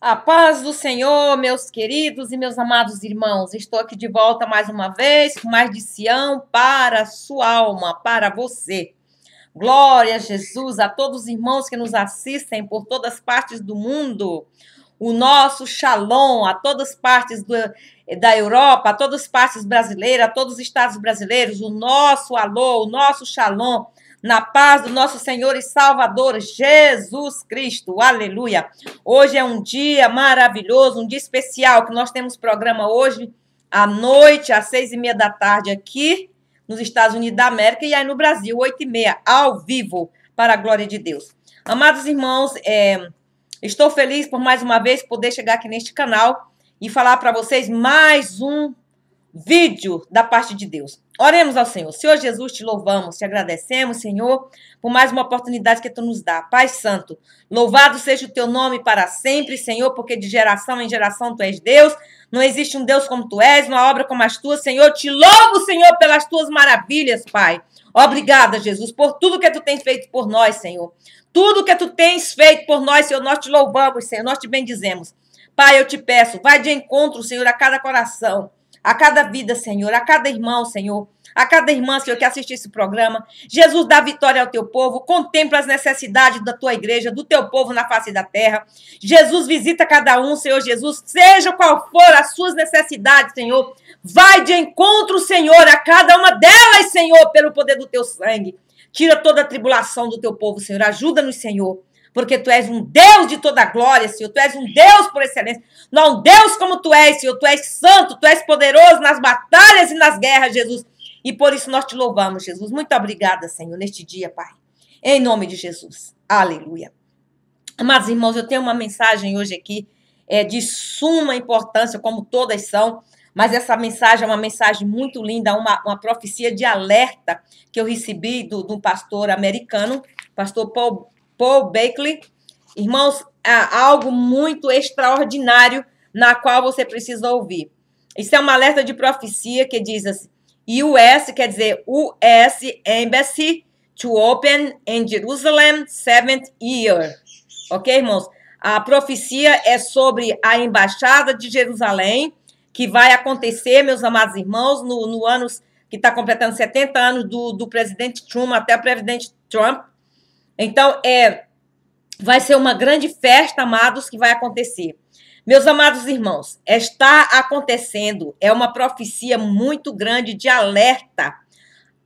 A paz do Senhor, meus queridos e meus amados irmãos, estou aqui de volta mais uma vez com mais de Sião para a sua alma, para você. Glória a Jesus, a todos os irmãos que nos assistem por todas as partes do mundo. O nosso shalom a todas as partes do, da Europa, a todas as partes brasileiras, a todos os estados brasileiros. O nosso alô, o nosso shalom na paz do nosso Senhor e Salvador Jesus Cristo. Aleluia. Hoje é um dia maravilhoso, um dia especial que nós temos programa hoje à noite, às seis e meia da tarde aqui nos Estados Unidos da América e aí no Brasil, oito e meia, ao vivo, para a glória de Deus. Amados irmãos, é, estou feliz por mais uma vez poder chegar aqui neste canal e falar para vocês mais um vídeo da parte de Deus. Oremos ao Senhor. Senhor Jesus, te louvamos, te agradecemos, Senhor, por mais uma oportunidade que tu nos dá. Pai Santo, louvado seja o teu nome para sempre, Senhor, porque de geração em geração tu és Deus. Não existe um Deus como tu és, uma obra como as tuas, Senhor. Te louvo, Senhor, pelas tuas maravilhas, Pai. Obrigada, Jesus, por tudo que tu tens feito por nós, Senhor. Tudo que tu tens feito por nós, Senhor, nós te louvamos, Senhor, nós te bendizemos. Pai, eu te peço, vai de encontro, Senhor, a cada coração a cada vida, Senhor, a cada irmão, Senhor, a cada irmã, Senhor, que assiste esse programa. Jesus, dá vitória ao teu povo, contempla as necessidades da tua igreja, do teu povo na face da terra. Jesus, visita cada um, Senhor Jesus, seja qual for as suas necessidades, Senhor. Vai de encontro, Senhor, a cada uma delas, Senhor, pelo poder do teu sangue. Tira toda a tribulação do teu povo, Senhor. Ajuda-nos, Senhor porque tu és um Deus de toda glória, Senhor. Tu és um Deus por excelência. Não um Deus como tu és, Senhor. Tu és santo, tu és poderoso nas batalhas e nas guerras, Jesus. E por isso nós te louvamos, Jesus. Muito obrigada, Senhor, neste dia, Pai. Em nome de Jesus. Aleluia. Mas, irmãos, eu tenho uma mensagem hoje aqui é, de suma importância, como todas são. Mas essa mensagem é uma mensagem muito linda, uma, uma profecia de alerta que eu recebi do, do pastor americano, pastor Paul Paul Bakley. Irmãos, é algo muito extraordinário na qual você precisa ouvir. Isso é uma alerta de profecia que diz assim: US quer dizer US Embassy to open in Jerusalem seventh year. Ok, irmãos? A profecia é sobre a embaixada de Jerusalém, que vai acontecer, meus amados irmãos, no, no ano que está completando 70 anos do, do presidente Truman até o presidente Trump. Então, é vai ser uma grande festa, amados, que vai acontecer. Meus amados irmãos, está acontecendo, é uma profecia muito grande de alerta,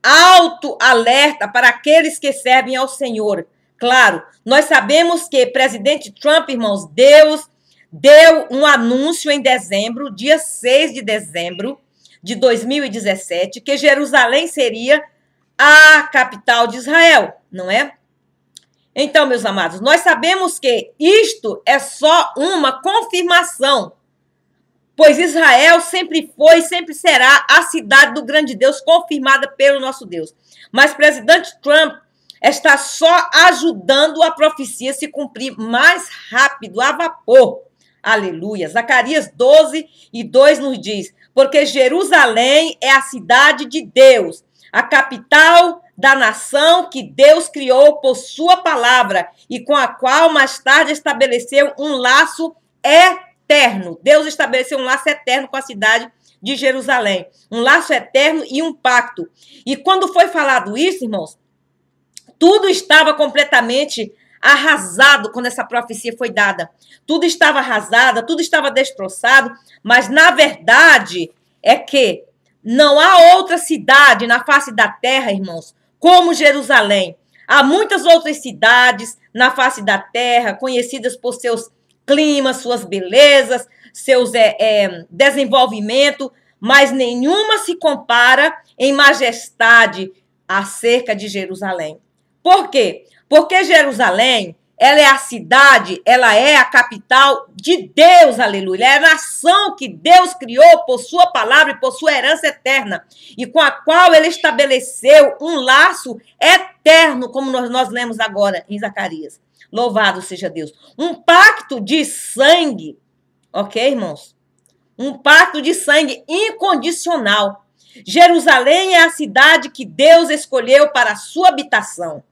alto alerta para aqueles que servem ao Senhor. Claro, nós sabemos que presidente Trump, irmãos, Deus deu um anúncio em dezembro, dia 6 de dezembro de 2017, que Jerusalém seria a capital de Israel, não é? Então, meus amados, nós sabemos que isto é só uma confirmação, pois Israel sempre foi e sempre será a cidade do grande Deus, confirmada pelo nosso Deus. Mas presidente Trump está só ajudando a profecia se cumprir mais rápido, a vapor. Aleluia. Zacarias 12 e 2 nos diz: Porque Jerusalém é a cidade de Deus, a capital da nação que Deus criou por sua palavra e com a qual mais tarde estabeleceu um laço eterno. Deus estabeleceu um laço eterno com a cidade de Jerusalém, um laço eterno e um pacto. E quando foi falado isso, irmãos, tudo estava completamente arrasado quando essa profecia foi dada. Tudo estava arrasado, tudo estava destroçado, mas na verdade é que não há outra cidade na face da terra, irmãos, como Jerusalém. Há muitas outras cidades na face da terra, conhecidas por seus climas, suas belezas, seus é, é, desenvolvimento, mas nenhuma se compara em majestade acerca de Jerusalém. Por quê? Porque Jerusalém ela é a cidade, ela é a capital de Deus, aleluia. É a nação que Deus criou por sua palavra e por sua herança eterna, e com a qual ele estabeleceu um laço eterno, como nós, nós lemos agora em Zacarias. Louvado seja Deus. Um pacto de sangue, ok, irmãos? Um pacto de sangue incondicional. Jerusalém é a cidade que Deus escolheu para a sua habitação.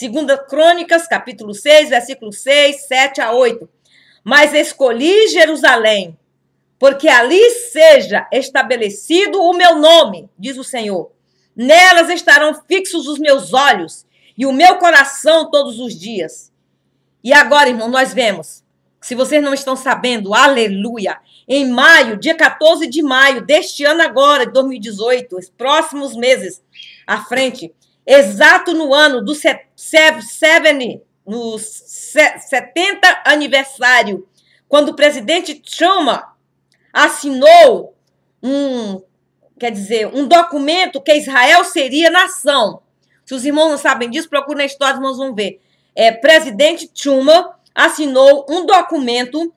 Segunda Crônicas, capítulo 6, versículo 6, 7 a 8. Mas escolhi Jerusalém, porque ali seja estabelecido o meu nome, diz o Senhor. Nelas estarão fixos os meus olhos e o meu coração todos os dias. E agora, irmão, nós vemos. Se vocês não estão sabendo, aleluia! Em maio, dia 14 de maio deste ano, agora, de 2018, os próximos meses à frente, exato no ano do seven, no 70 aniversário, quando o presidente Trump assinou um, quer dizer, um documento que Israel seria nação. Se os irmãos não sabem disso, procurem na história, os irmãos vão ver. É, presidente Trump assinou um documento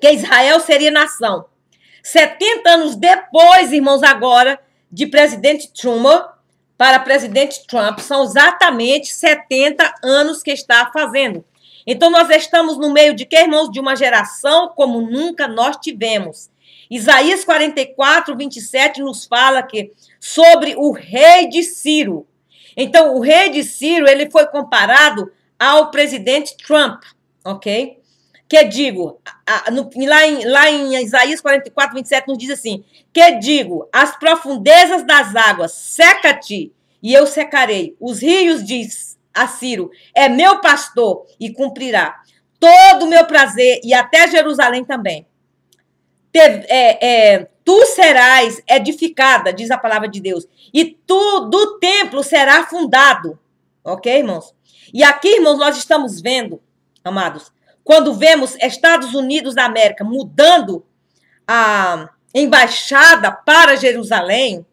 que Israel seria nação. 70 anos depois, irmãos, agora, de presidente Trump, para presidente Trump são exatamente 70 anos que está fazendo. Então nós estamos no meio de que, irmãos? De uma geração como nunca nós tivemos. Isaías 44, 27 nos fala que sobre o rei de Ciro. Então o rei de Ciro, ele foi comparado ao presidente Trump, ok? Que digo, a, no, lá, em, lá em Isaías 44, 27, nos diz assim: Que digo, as profundezas das águas, seca-te, e eu secarei. Os rios, diz a Ciro, é meu pastor, e cumprirá todo o meu prazer, e até Jerusalém também. Te, é, é, tu serás edificada, diz a palavra de Deus, e tu do templo será fundado. Ok, irmãos? E aqui, irmãos, nós estamos vendo, amados, quando vemos Estados Unidos da América mudando a embaixada para Jerusalém,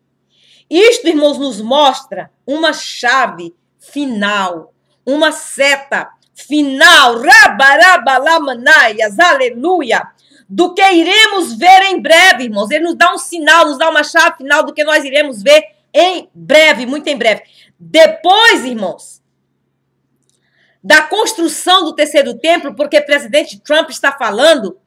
isto, irmãos, nos mostra uma chave final, uma seta final, rabarabalamanias, aleluia, do que iremos ver em breve, irmãos. Ele nos dá um sinal, nos dá uma chave final do que nós iremos ver em breve, muito em breve. Depois, irmãos, da construção do terceiro templo, porque o presidente Trump está falando,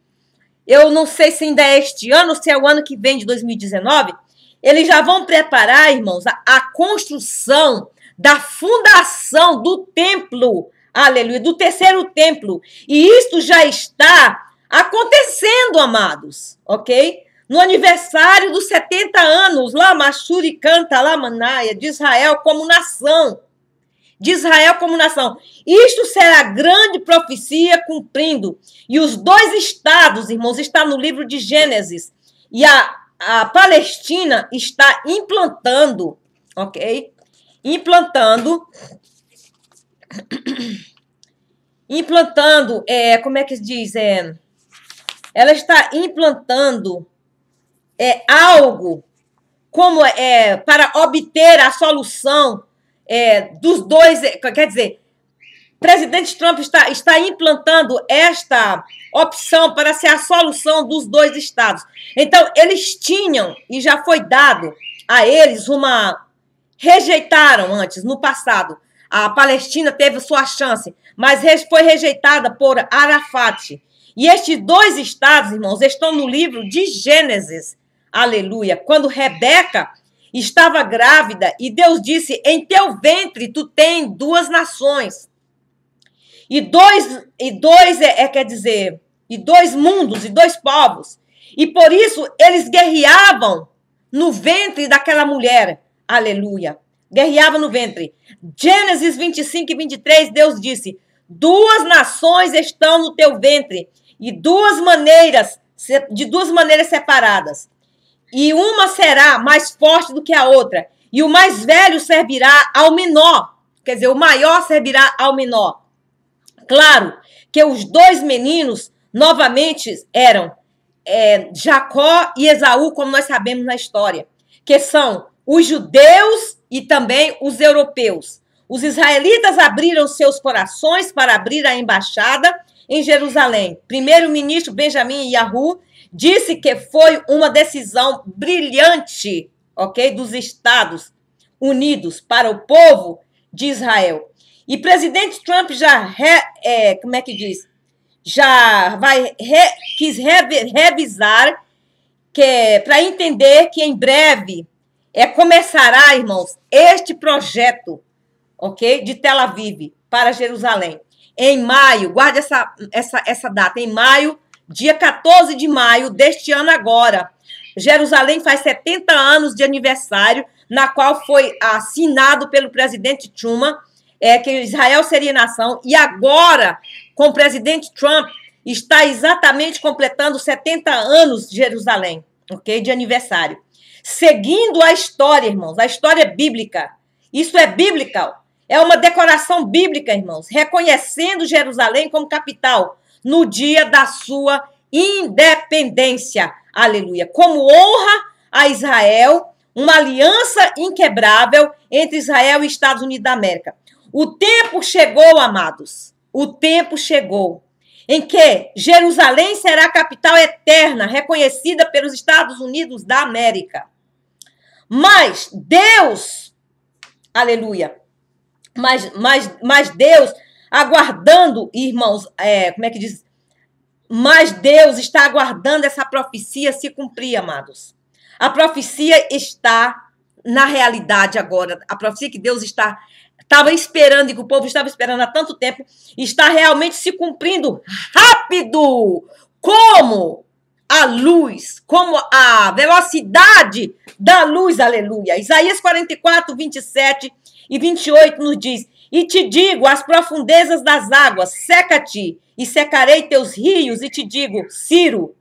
eu não sei se ainda é este ano ou se é o ano que vem, de 2019, eles já vão preparar, irmãos, a, a construção da fundação do templo, aleluia, do terceiro templo. E isto já está acontecendo, amados, ok? no aniversário dos 70 anos, lá Machuri canta lá Manaia, de Israel como nação de Israel como nação. Isto será grande profecia cumprindo. E os dois estados, irmãos, está no livro de Gênesis. E a, a Palestina está implantando, ok? Implantando. implantando, é, como é que se diz? É, ela está implantando é, algo como é para obter a solução é, dos dois. É, quer dizer, presidente Trump está, está implantando esta opção para ser a solução dos dois estados. Então, eles tinham, e já foi dado a eles uma. Rejeitaram antes, no passado. A Palestina teve sua chance, mas foi rejeitada por Arafat. E estes dois estados, irmãos, estão no livro de Gênesis. Aleluia. Quando Rebeca estava grávida e Deus disse: Em teu ventre tu tem duas nações. E dois, e dois é, é quer dizer, e dois mundos, e dois povos. E por isso eles guerreavam no ventre daquela mulher. Aleluia. Guerreava no ventre. Gênesis 25 e 23, Deus disse: Duas nações estão no teu ventre, e duas maneiras, de duas maneiras separadas e uma será mais forte do que a outra, e o mais velho servirá ao menor, quer dizer, o maior servirá ao menor. Claro que os dois meninos novamente eram é, Jacó e Esaú, como nós sabemos na história, que são os judeus e também os europeus. Os israelitas abriram seus corações para abrir a embaixada em Jerusalém. Primeiro-ministro Benjamin Yahu disse que foi uma decisão brilhante, ok, dos Estados Unidos para o povo de Israel. E presidente Trump já, re, é, como é que diz, já vai re, quis re, revisar que para entender que em breve é começará, irmãos, este projeto, ok, de Tel Aviv para Jerusalém em maio, guarde essa, essa, essa data, em maio, dia 14 de maio deste ano agora. Jerusalém faz 70 anos de aniversário, na qual foi assinado pelo presidente Truman é, que Israel seria nação, e agora, com o presidente Trump, está exatamente completando 70 anos de Jerusalém, ok? De aniversário. Seguindo a história, irmãos, a história é bíblica. Isso é bíblico. É uma decoração bíblica, irmãos, reconhecendo Jerusalém como capital no dia da sua independência. Aleluia. Como honra a Israel, uma aliança inquebrável entre Israel e Estados Unidos da América. O tempo chegou, amados. O tempo chegou em que Jerusalém será a capital eterna, reconhecida pelos Estados Unidos da América. Mas Deus, aleluia, mas, mas, mas Deus aguardando, irmãos, é, como é que diz? Mas Deus está aguardando essa profecia se cumprir, amados. A profecia está na realidade agora. A profecia que Deus está estava esperando e que o povo estava esperando há tanto tempo está realmente se cumprindo rápido. Como a luz, como a velocidade da luz, aleluia. Isaías 44, 27 e 28 nos diz: E te digo, as profundezas das águas, seca-te, e secarei teus rios, e te digo, Ciro,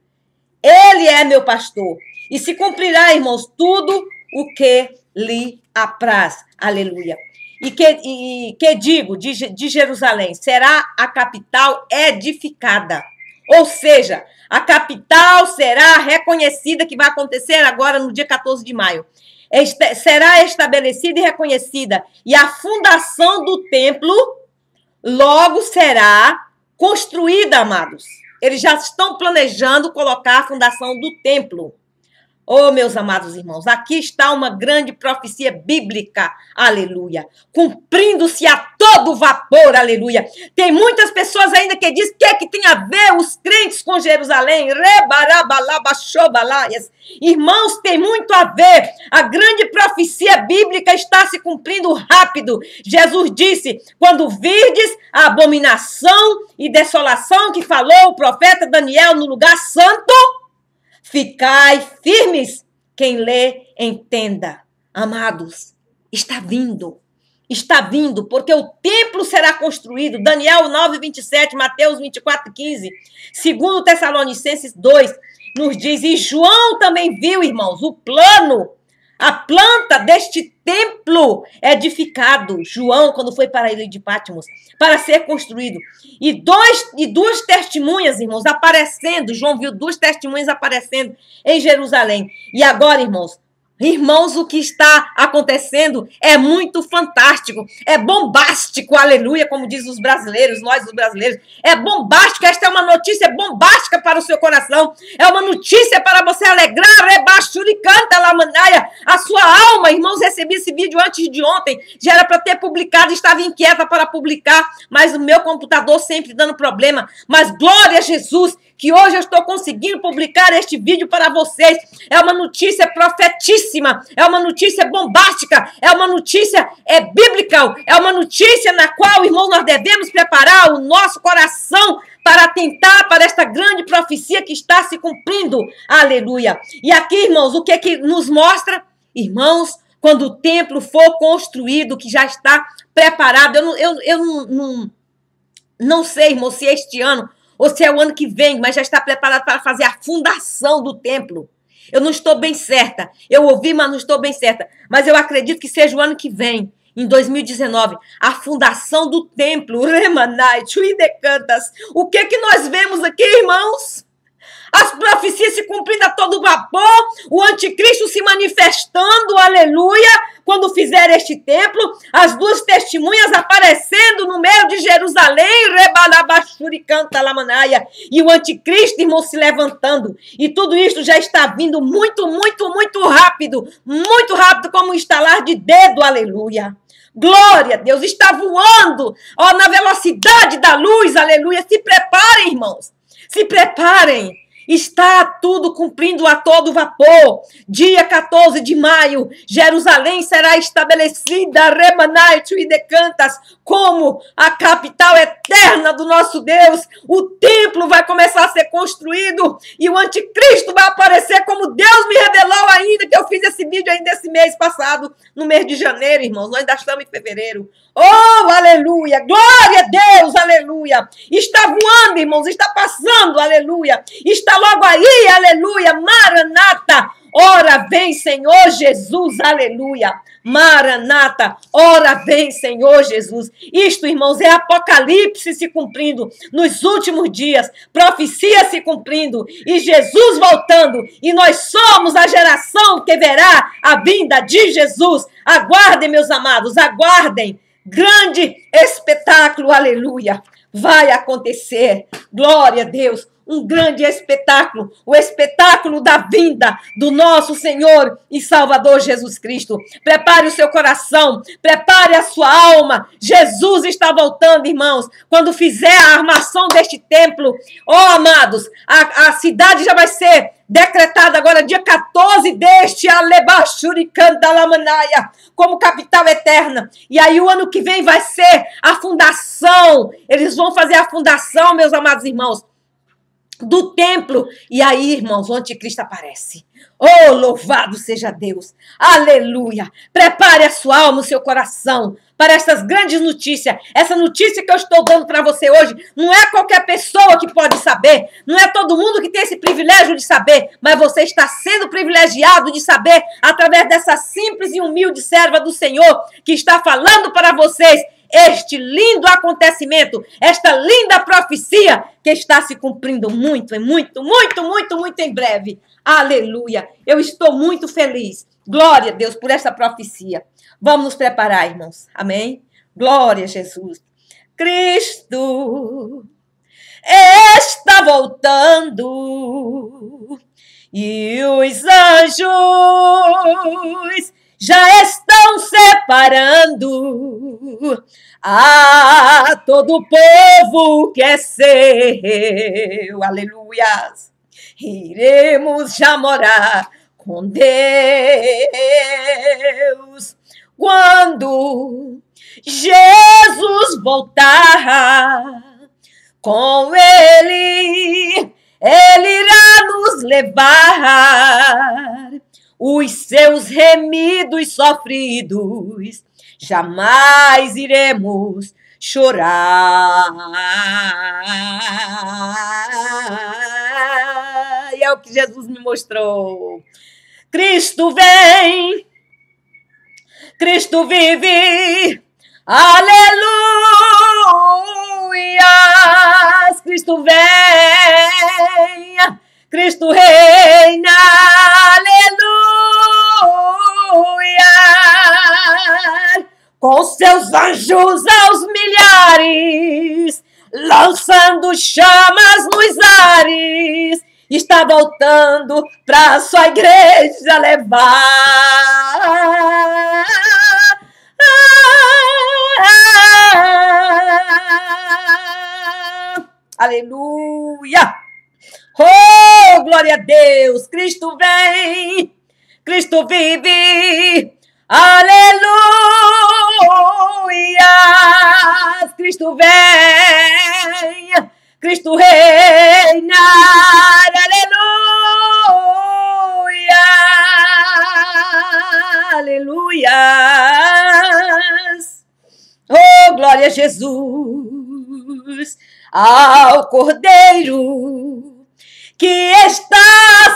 ele é meu pastor, e se cumprirá, irmãos, tudo o que lhe apraz. Aleluia. E que, e, que digo de, de Jerusalém? Será a capital edificada. Ou seja, a capital será reconhecida, que vai acontecer agora no dia 14 de maio será estabelecida e reconhecida, e a fundação do templo logo será construída, amados. Eles já estão planejando colocar a fundação do templo. Oh, meus amados irmãos, aqui está uma grande profecia bíblica, aleluia, cumprindo-se a todo vapor, aleluia. Tem muitas pessoas ainda que dizem que é que tem a ver os crentes com Jerusalém, rebarabalabashobalaias. Irmãos, tem muito a ver. A grande profecia bíblica está se cumprindo rápido. Jesus disse: quando virdes a abominação e desolação que falou o profeta Daniel no lugar santo, Ficai firmes. Quem lê, entenda. Amados, está vindo. Está vindo, porque o templo será construído. Daniel 9, 27, Mateus 24, 15. Segundo Tessalonicenses 2, nos diz, e João também viu, irmãos, o plano a planta deste templo edificado, João, quando foi para a ilha de Patmos, para ser construído. E, dois, e duas testemunhas, irmãos, aparecendo. João viu duas testemunhas aparecendo em Jerusalém. E agora, irmãos, Irmãos, o que está acontecendo é muito fantástico, é bombástico, aleluia, como dizem os brasileiros, nós os brasileiros. É bombástico, esta é uma notícia bombástica para o seu coração, é uma notícia para você alegrar, é e canta lá, manaia, a sua alma. Irmãos, recebi esse vídeo antes de ontem, já era para ter publicado, estava inquieta para publicar, mas o meu computador sempre dando problema. Mas glória a Jesus, que hoje eu estou conseguindo publicar este vídeo para vocês. É uma notícia profetíssima, é uma notícia bombástica, é uma notícia é bíblica, é uma notícia na qual, irmãos, nós devemos preparar o nosso coração para atentar para esta grande profecia que está se cumprindo. Aleluia. E aqui, irmãos, o que é que nos mostra? Irmãos, quando o templo for construído, que já está preparado, eu, eu, eu não, não, não sei, irmão, se é este ano ou se é o ano que vem, mas já está preparado para fazer a fundação do templo. Eu não estou bem certa. Eu ouvi, mas não estou bem certa. Mas eu acredito que seja o ano que vem, em 2019, a fundação do templo, O que é que nós vemos aqui, irmãos? as profecias se cumprindo a todo vapor, o anticristo se manifestando, aleluia, quando fizer este templo, as duas testemunhas aparecendo no meio de Jerusalém, rebalabachuri canta lamanaia, e o anticristo, irmão, se levantando, e tudo isso já está vindo muito, muito, muito rápido, muito rápido, como um estalar de dedo, aleluia. Glória a Deus, está voando, ó, na velocidade da luz, aleluia. Se preparem, irmãos, se preparem. Está tudo cumprindo a todo vapor. Dia 14 de maio, Jerusalém será estabelecida, Remanaito e Decantas, como a capital eterna do nosso Deus. O templo vai começar a ser construído e o anticristo vai aparecer como Deus me revelou ainda, que eu fiz esse vídeo ainda esse mês passado, no mês de janeiro, irmãos. Nós ainda estamos em fevereiro. Oh, aleluia! Glória a Deus, aleluia! Está voando, irmãos, está passando, aleluia! Está logo aí, aleluia, Maranata. Ora vem, Senhor Jesus, aleluia. Maranata, ora vem, Senhor Jesus. Isto, irmãos, é Apocalipse se cumprindo nos últimos dias, profecia se cumprindo e Jesus voltando. E nós somos a geração que verá a vinda de Jesus. Aguardem, meus amados, aguardem. Grande espetáculo, aleluia. Vai acontecer, glória a Deus um grande espetáculo, o espetáculo da vinda do nosso Senhor e Salvador Jesus Cristo. Prepare o seu coração, prepare a sua alma. Jesus está voltando, irmãos. Quando fizer a armação deste templo, ó oh, amados, a, a cidade já vai ser decretada agora dia 14 deste Alebachuricandalamanaya como capital eterna. E aí o ano que vem vai ser a fundação. Eles vão fazer a fundação, meus amados irmãos do templo. E aí, irmãos, o anticristo aparece. Oh, louvado seja Deus! Aleluia! Prepare a sua alma, o seu coração para essas grandes notícias. Essa notícia que eu estou dando para você hoje não é qualquer pessoa que pode saber, não é todo mundo que tem esse privilégio de saber, mas você está sendo privilegiado de saber através dessa simples e humilde serva do Senhor que está falando para vocês este lindo acontecimento, esta linda profecia que está se cumprindo muito, muito, muito, muito, muito em breve. Aleluia! Eu estou muito feliz. Glória a Deus por esta profecia. Vamos nos preparar, irmãos. Amém? Glória a Jesus. Cristo está voltando e os anjos já estão separando. a ah, todo povo que é seu, aleluias, iremos já morar com Deus. Quando Jesus voltar, com ele, ele irá nos levar os seus remidos sofridos, jamais iremos chorar. E é o que Jesus me mostrou. Cristo vem, Cristo vive, aleluia. Cristo vem, Cristo reina, aleluia aleluia, com seus anjos aos milhares, lançando chamas nos ares, está voltando para sua igreja levar. Aleluia! Oh, glória a Deus! Cristo vem! Cristo vive. Aleluia! Cristo vem, Cristo reina. Aleluia! Aleluia! Oh, glória a Jesus, ao Cordeiro que está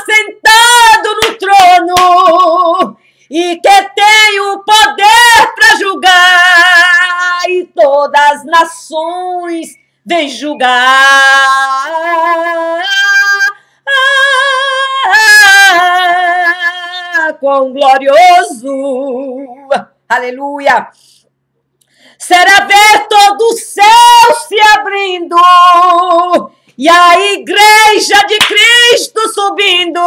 sentado no trono soberano e que tem o poder para julgar, e todas as nações vem julgar. Ah, quão glorioso! Aleluia! Será ver todo o céu se abrindo e a igreja de Cristo subindo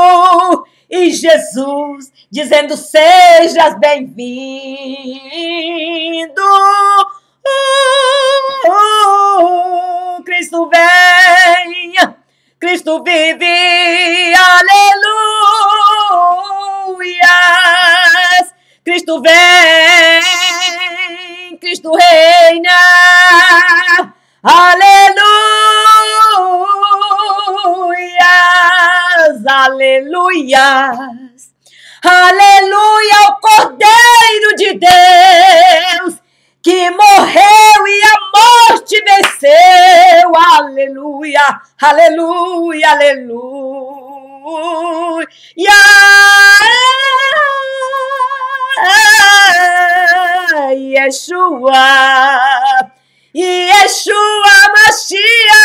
e Jesus dizendo: Sejas bem-vindo, oh, oh, Cristo venha, Cristo vive, aleluia, Cristo vem. Aleluia ao Cordeiro de Deus que morreu e a morte venceu. Aleluia, aleluia, aleluia. Yeshua, Yeshua Mashiach.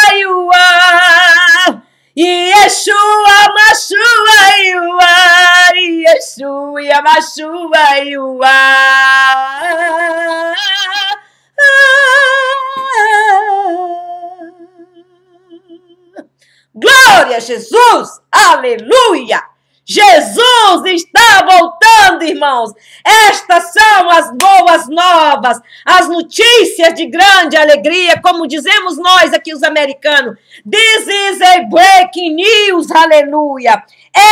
A e ar. Glória a Jesus! Aleluia! Jesus está voltando, irmãos. Estas são as boas novas, as notícias de grande alegria, como dizemos nós aqui os americanos. This is a breaking news, aleluia.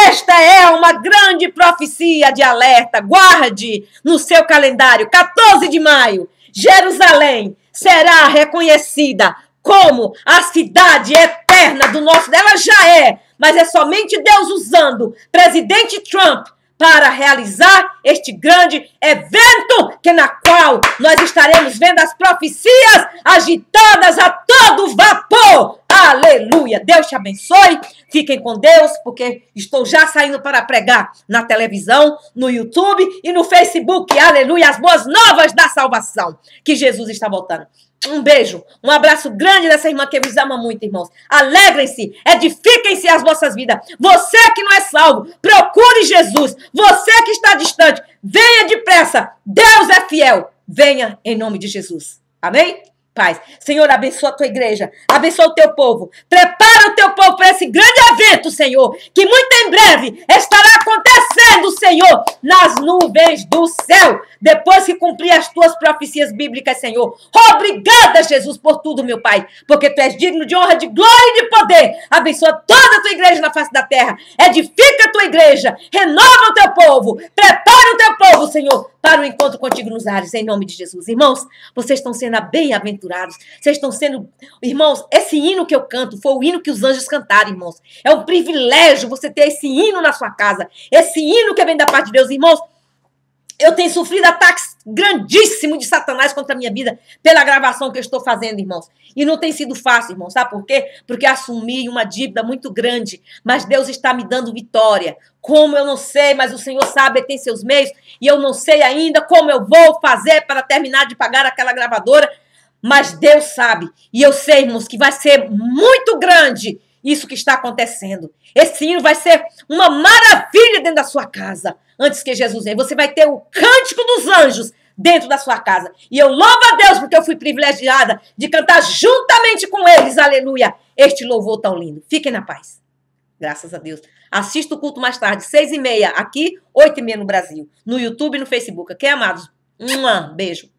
Esta é uma grande profecia de alerta. Guarde no seu calendário, 14 de maio, Jerusalém será reconhecida como a cidade eterna do nosso. Ela já é, mas é somente Deus usando presidente Trump para realizar este grande evento que na qual nós estaremos vendo as profecias agitadas a todo vapor. Aleluia! Deus te abençoe. Fiquem com Deus, porque estou já saindo para pregar na televisão, no YouTube e no Facebook. Aleluia! As boas novas da salvação que Jesus está voltando. Um beijo, um abraço grande dessa irmã que vos ama muito, irmãos. Alegrem-se, edifiquem-se as vossas vidas. Você que não é salvo, procure Jesus. Você que está distante, venha depressa. Deus é fiel. Venha em nome de Jesus. Amém? paz. Senhor, abençoa a tua igreja, abençoa o teu povo. Prepara o teu povo para esse grande evento, Senhor, que muito em breve estará acontecendo, Senhor, nas nuvens do céu, depois que cumprir as tuas profecias bíblicas, Senhor. Obrigada, Jesus, por tudo, meu Pai, porque tu és digno de honra, de glória e de poder. Abençoa toda a tua igreja na face da terra. Edifica a tua igreja, renova o teu povo, prepara o teu povo, Senhor, para o encontro contigo nos ares, em nome de Jesus. Irmãos, vocês estão sendo bem-aventurados bem-aventurados. Vocês estão sendo. Irmãos, esse hino que eu canto foi o hino que os anjos cantaram, irmãos. É um privilégio você ter esse hino na sua casa. Esse hino que vem da parte de Deus, irmãos. Eu tenho sofrido ataques grandíssimos de Satanás contra a minha vida pela gravação que eu estou fazendo, irmãos. E não tem sido fácil, irmãos. Sabe por quê? Porque assumi uma dívida muito grande, mas Deus está me dando vitória. Como eu não sei, mas o Senhor sabe, tem seus meios, e eu não sei ainda como eu vou fazer para terminar de pagar aquela gravadora mas Deus sabe, e eu sei, irmãos, que vai ser muito grande isso que está acontecendo. Esse hino vai ser uma maravilha dentro da sua casa, antes que Jesus venha. Você vai ter o cântico dos anjos dentro da sua casa. E eu louvo a Deus porque eu fui privilegiada de cantar juntamente com eles, aleluia, este louvor tão lindo. Fiquem na paz. Graças a Deus. Assista o culto mais tarde, seis e meia aqui, oito e meia no Brasil, no YouTube e no Facebook. Ok, amados? Um beijo.